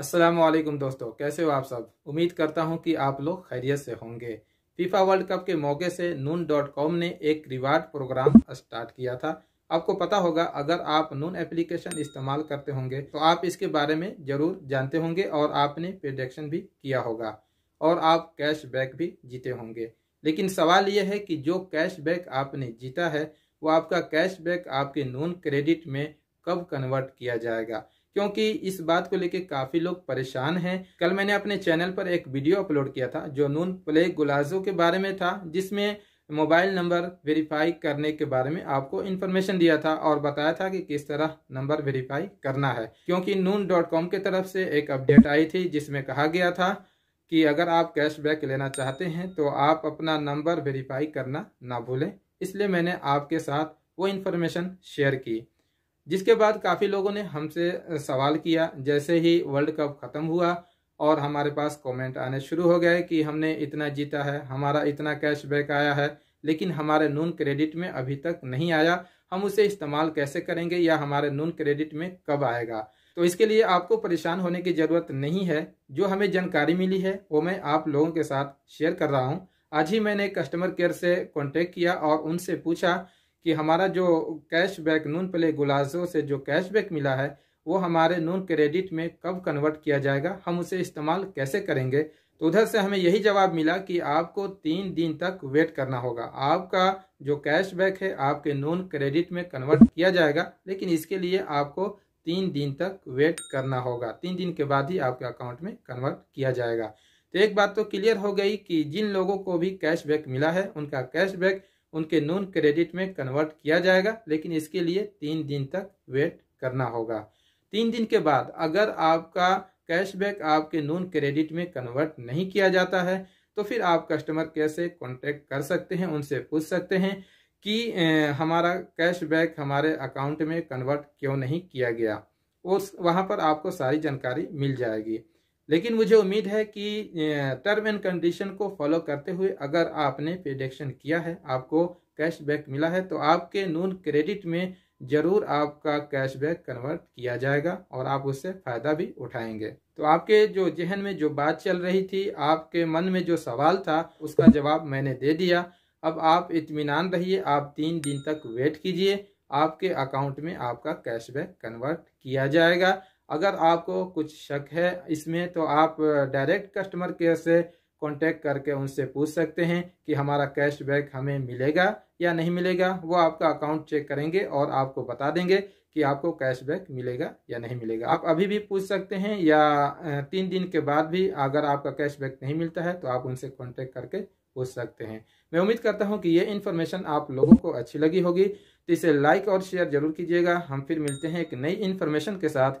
असलम दोस्तों कैसे हो आप सब उम्मीद करता हूं कि आप लोग खैरियत से होंगे फीफा वर्ल्ड कप के मौके से नून डॉट कॉम ने एक रिवार्ड प्रोग्राम स्टार्ट किया था आपको पता होगा अगर आप नून एप्लीकेशन इस्तेमाल करते होंगे तो आप इसके बारे में ज़रूर जानते होंगे और आपने प्रोडक्शन भी किया होगा और आप कैश बैक भी जीते होंगे लेकिन सवाल ये है कि जो कैश बैक आपने जीता है वो आपका कैश बैक आपके नून क्रेडिट में कब कन्वर्ट किया जाएगा क्योंकि इस बात को लेकर काफी लोग परेशान हैं कल मैंने अपने चैनल पर एक वीडियो अपलोड किया था जो नून प्लेग गुलाजो के बारे में था जिसमें मोबाइल नंबर वेरीफाई करने के बारे में आपको इन्फॉर्मेशन दिया था और बताया था कि किस तरह नंबर वेरीफाई करना है क्योंकि नून डॉट कॉम की तरफ से एक अपडेट आई थी जिसमें कहा गया था कि अगर आप कैशबैक लेना चाहते हैं तो आप अपना नंबर वेरीफाई करना ना भूलें इसलिए मैंने आपके साथ वो इन्फॉर्मेशन शेयर की जिसके बाद काफ़ी लोगों ने हमसे सवाल किया जैसे ही वर्ल्ड कप ख़त्म हुआ और हमारे पास कमेंट आने शुरू हो गए कि हमने इतना जीता है हमारा इतना कैशबैक आया है लेकिन हमारे नून क्रेडिट में अभी तक नहीं आया हम उसे इस्तेमाल कैसे करेंगे या हमारे नून क्रेडिट में कब आएगा तो इसके लिए आपको परेशान होने की ज़रूरत नहीं है जो हमें जानकारी मिली है वो मैं आप लोगों के साथ शेयर कर रहा हूँ आज ही मैंने कस्टमर केयर से कॉन्टेक्ट किया और उनसे पूछा कि हमारा जो कैश बैक नून प्ले गुलाजो से जो कैश बैक मिला है वो हमारे नून क्रेडिट में कब कन्वर्ट किया जाएगा हम उसे इस्तेमाल कैसे करेंगे तो उधर से हमें यही जवाब मिला कि आपको तीन दिन तक वेट करना होगा आपका जो कैशबैक है आपके नून क्रेडिट में कन्वर्ट किया जाएगा लेकिन इसके लिए आपको तीन दिन तक वेट करना होगा तीन दिन के बाद ही आपके अकाउंट में कन्वर्ट किया जाएगा तो एक बात तो क्लियर हो गई कि जिन लोगों को भी कैशबैक मिला है उनका कैशबैक उनके नॉन क्रेडिट में कन्वर्ट किया जाएगा लेकिन इसके लिए तीन दिन तक वेट करना होगा तीन दिन के बाद अगर आपका कैशबैक आपके नॉन क्रेडिट में कन्वर्ट नहीं किया जाता है तो फिर आप कस्टमर केयर से कॉन्टेक्ट कर सकते हैं उनसे पूछ सकते हैं कि हमारा कैशबैक हमारे अकाउंट में कन्वर्ट क्यों नहीं किया गया उस वहाँ पर आपको सारी जानकारी मिल जाएगी लेकिन मुझे उम्मीद है कि टर्म एंड कंडीशन को फॉलो करते हुए अगर आपने पेड किया है आपको कैशबैक मिला है तो आपके नून क्रेडिट में ज़रूर आपका कैशबैक कन्वर्ट किया जाएगा और आप उससे फ़ायदा भी उठाएंगे तो आपके जो जहन में जो बात चल रही थी आपके मन में जो सवाल था उसका जवाब मैंने दे दिया अब आप इतमान रहिए आप तीन दिन तक वेट कीजिए आपके अकाउंट में आपका कैशबैक कन्वर्ट किया जाएगा अगर आपको कुछ शक है इसमें तो आप डायरेक्ट कस्टमर केयर से कांटेक्ट करके उनसे पूछ सकते हैं कि हमारा कैशबैक हमें मिलेगा या नहीं मिलेगा वो आपका अकाउंट चेक करेंगे और आपको बता देंगे कि आपको कैशबैक मिलेगा या नहीं मिलेगा आप अभी भी पूछ सकते हैं या तीन दिन के बाद भी अगर आपका कैशबैक नहीं मिलता है तो आप उनसे कॉन्टेक्ट करके पूछ सकते हैं मैं उम्मीद करता हूँ कि ये इन्फॉर्मेशन आप लोगों को अच्छी लगी होगी तो इसे लाइक और शेयर जरूर कीजिएगा हम फिर मिलते हैं एक नई इन्फॉर्मेशन के साथ